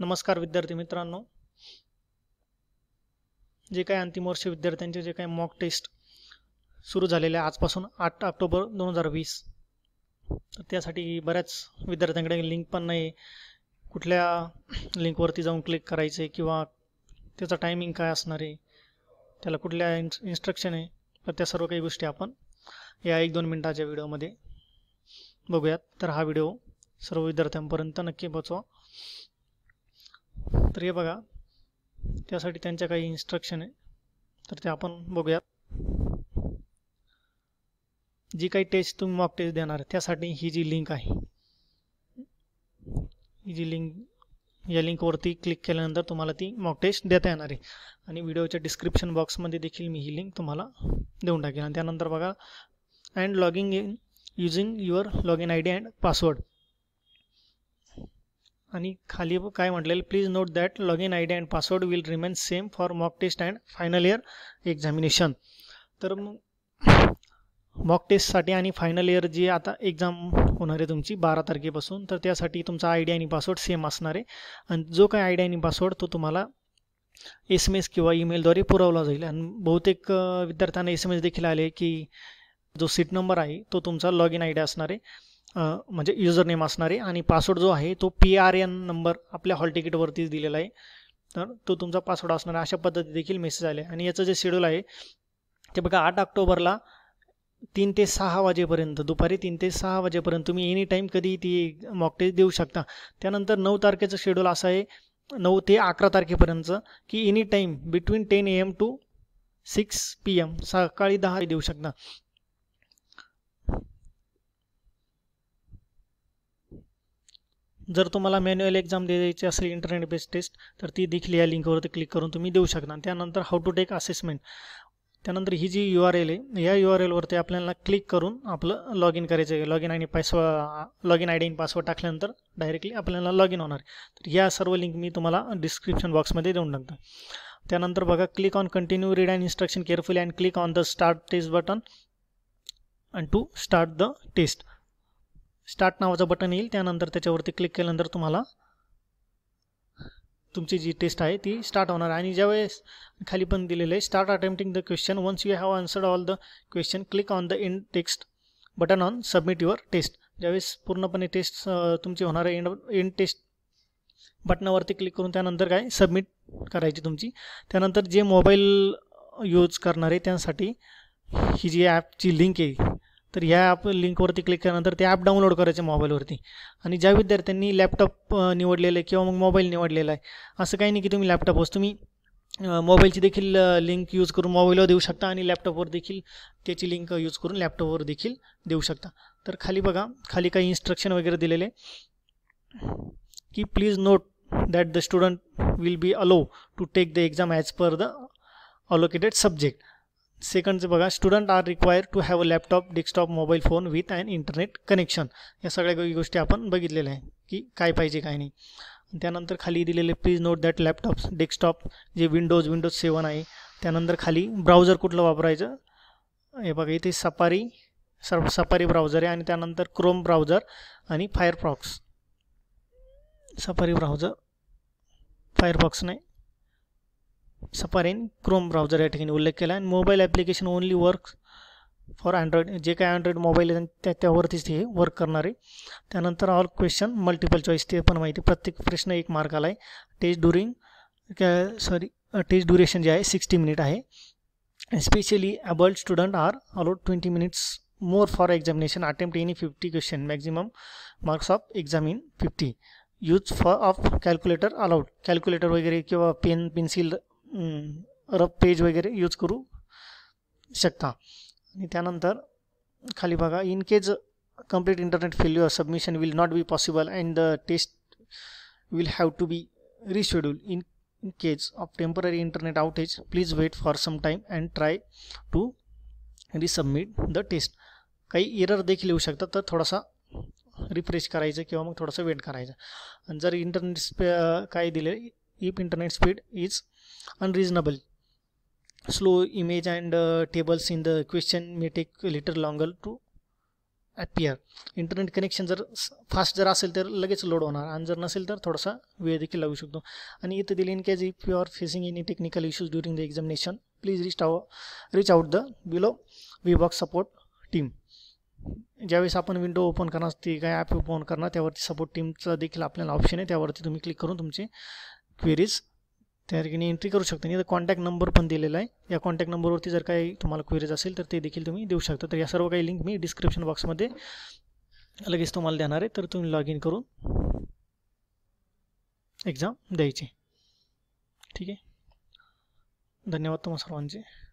नमस्कार विद्यार्थी मित्रांनो जे काही अंतिम वर्ष विद्यार्थ्यांचे जे काही मॉक टेस्ट सुरू झालेले आजपासून आठ ऑक्टोबर दोन हजार वीस तर त्यासाठी बऱ्याच विद्यार्थ्यांकडे लिंक पण नाही कुठल्या लिंकवरती जाऊन क्लिक करायचे किंवा त्याचा टायमिंग काय असणार आहे त्याला कुठल्या इन्स इन्स्ट्रक्शन आहे तर त्या सर्व काही गोष्टी आपण या एक दोन मिनिटाच्या व्हिडिओमध्ये बघूयात तर हा व्हिडिओ सर्व विद्यार्थ्यांपर्यंत नक्की पोचवा तर हे बघा त्यासाठी त्यांच्या काही इन्स्ट्रक्शन आहे तर ते आपण बघूयात जी काही टेस्ट तुम्ही मॉक टेस्ट देणार आहे त्यासाठी ही जी लिंक आहे ही जी लिंक या लिंकवरती क्लिक केल्यानंतर तुम्हाला ती मॉक टेस्ट देता येणार आहे आणि व्हिडिओच्या डिस्क्रिप्शन बॉक्समध्ये देखील मी ही लिंक तुम्हाला देऊन टाकेन आणि त्यानंतर बघा and logging in using your log in I D and password आणि खाली काय म्हटलेलं please note that log in I D and password will remain same for mock test and final year examination तर मग मॉक टेस्टसाठी आणि final year जी आता exam होणार आहे तुमची बारा तारखेपासून तर त्यासाठी तुमचा आय आणि पासवर्ड सेम असणार आहे आणि जो काय आय आणि पासवर्ड तो तुम्हाला एस एम एस किंवा ईमेलद्वारे पुरवला जाईल आणि बहुतेक विद्यार्थ्यांना एस एम एस देखील आले की जो सीट नंबर आहे तो तुमचा लॉग इन आय डी असणार आहे म्हणजे युजर नेम असणार आहे आणि पासवर्ड जो आहे तो पी आर एन नंबर आपल्या हॉल तिकीटवरतीच दिलेला आहे तर तो तुमचा पासवर्ड असणार आहे अशा पद्धती देखील मेसेज आले आणि याचं जे शेड्यूल आहे ते बघा आठ ऑक्टोबरला तीन ते सहा वाजेपर्यंत दुपारी तीन ते सहा वाजेपर्यंत तुम्ही एनी टाईम कधी ती मॉकटेज देऊ शकता त्यानंतर नऊ तारखेचं शेड्यूल असं आहे नऊ ते अकरा तारखेपर्यंत की any time between ten A M to six P M सकाळी दहा देऊ शकता जर तुम्हाला मॅन्युअल एक्झाम द्यायची असेल इंटरनेट बेस्ड टेस्ट तर ती देखील या लिंकवरती क्लिक करून तुम्ही देऊ शकता त्यानंतर हाऊ टू टेक असेसमेंट त्यानंतर ही जी यू आर एल आहे या यू आर एलवरती आपल्याला क्लिक करून आपलं लॉग इन करायचं आहे लॉग इन आणि password log in I D password टाकल्यानंतर डायरेक्टली आपल्याला लॉग इन होणार तर या सर्व लिंक मी तुम्हाला डिस्क्रिप्शन बॉक्समध्ये देऊन टाकतो त्यानंतर बघा click on continue read and instruction carefully and click on the start test button and to start the test start नावाचं बटन येईल त्यानंतर त्याच्यावरती क्लिक केल्यानंतर तुम्हाला तुमची जी टेस्ट आहे ती स्टार्ट होणार आहे आणि ज्यावेळेस खाली पण दिलेलं आहे start attempting the question once you have answered all the question click on the in text button on submit your test ज्यावेळेस पूर्णपणे टेस्ट तुमची होणार आहे इन टेस्ट बटनावरती क्लिक करून त्यानंतर काय सबमिट करायची तुमची त्यानंतर जे मोबाईल यूज करणार आहे त्यांसाठी ही जी ॲपची लिंक आहे तर ह्या ॲप लिंकवरती क्लिक केल्यानंतर ते ॲप डाउनलोड करायचे मोबाईलवरती आणि ज्या विद्यार्थ्यांनी लॅपटॉप निवडलेलं आहे किंवा मग मोबाईल निवडलेला आहे असं काही नाही की तुम्ही लॅपटॉप लॅपटॉपच तुम्ही मोबाईलची देखील लिंक यूज करून मोबाईलवर देऊ शकता आणि लॅपटॉपवर देखील त्याची लिंक यूज करून लॅपटॉपवर देखील देऊ शकता तर खाली बघा खाली काही इन्स्ट्रक्शन वगैरे दिलेले की please note that the student will be allow to take the exam as per the allocated subject सेकंडचं बघा student are require to have a laptop desktop mobile phone with and internet connection या सगळ्या गोष्टी आपण बघितलेल्या आहे की काय पाहिजे काय नाही त्यानंतर खाली दिलेले please note that laptop desktop जे विंडोज विंडोज सेवन आहे त्यानंतर खाली ब्राउझर कुठलं वापरायचं हे बघा इथे सफारी सर सफारी ब्राउझर आहे आणि त्यानंतर क्रोम ब्राउजर आणि फायरफॉक्स सफारी ब्राउझर फायरफॉक्स नाही सफारी इन क्रोम ब्राउजर या ठिकाणी उल्लेख केला आणि mobile application only work for Android जे काय अँड्रॉइड मोबाईल आहे त्या त्यावरतीच ते वर्क करणारे त्यानंतर ऑल क्वेश्चन मल्टिपल चॉईस ते पण माहिती प्रत्येक प्रश्न एक मार्क आला आहे test during sorry test duration जे आहे सिक्स्टी मिनिट आहे specially abled student are allowed twenty minutes more for examination attempt any fifty question maximum marks of exam in fifty use for of calculator allowed calculator वगैरे किंवा pen pencil rough page वगैरे use करू शकता आणि त्यानंतर खाली बघा in case complete internet failure submission will not be possible and the test will have to be reschedule in case of temporary internet outage please wait for some time and try to resubmit the test काही error देखील येऊ शकतात तर थोडासा refresh करायचं किंवा मग थोडासा वेट करायचं आणि जर इंटरनेट स्पे काय दिले if internet speed is unreasonable slow image and uh, tables in the question may take a little longer to appear internet connection जर फास्ट जर असेल तर लगेच लोड होणार आणि जर नसेल तर थोडासा वेळ देखील लागू शकतो आणि इथं दिले in case if you are facing any technical issues during the examination please reach uh reach out the below box support team ज्यावेळेस आपण विंडो ओपन करणार ती काय ॲप ओपन करणार त्यावरती सपोर्ट टीमचा देखील आपल्याला ऑप्शन आहे त्यावरती तुम्ही क्लिक करून तुमचे क्वेरीज त्या ठिकाणी एंट्री करू शकता आणि कॉन्टॅक्ट नंबर पण दिलेला आहे या कॉन्टॅक्ट नंबरवरती जर काही तुम्हाला क्वेरीज असेल तर ते देखील तुम्ही देऊ शकता तर या सर्व काही लिंक मी डिस्क्रिप्शन बॉक्समध्ये लगेच तुम्हाला देणार आहे तर तुम्ही लॉग इन करून एक्झाम द्यायची ठीक आहे धन्यवाद तुम्हा सर्वांचे